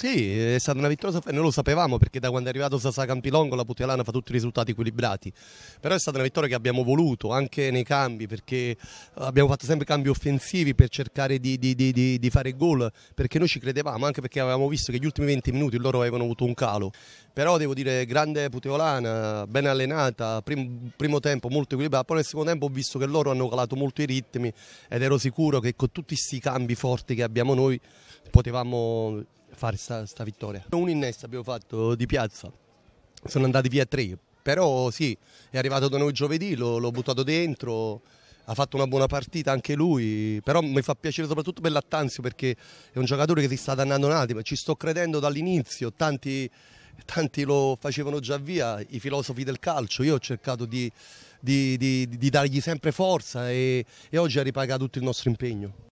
Sì, è stata una vittoria e noi lo sapevamo perché da quando è arrivato Sasa Campilongo la Putelana fa tutti i risultati equilibrati, però è stata una vittoria che abbiamo voluto anche nei cambi perché eh, abbiamo fatto sempre cambi offensivi per cercare di, di, di, di fare gol perché noi ci credevamo, anche perché avevamo visto che gli ultimi 20 minuti loro avevano avuto un calo, però devo dire grande Puteolana, ben allenata, prim, primo tempo molto equilibrata, poi nel secondo tempo ho visto che loro hanno calato molto i ritmi ed ero sicuro che con tutti questi cambi forti che abbiamo noi potevamo fare sta, sta vittoria. Un innesto abbiamo fatto di piazza, sono andati via tre, però sì, è arrivato da noi giovedì, l'ho buttato dentro, ha fatto una buona partita anche lui, però mi fa piacere soprattutto per Lattanzio perché è un giocatore che si sta dannando un attimo, ci sto credendo dall'inizio, tanti, tanti, lo facevano già via, i filosofi del calcio, io ho cercato di, di, di, di dargli sempre forza e, e oggi ha ripagato tutto il nostro impegno.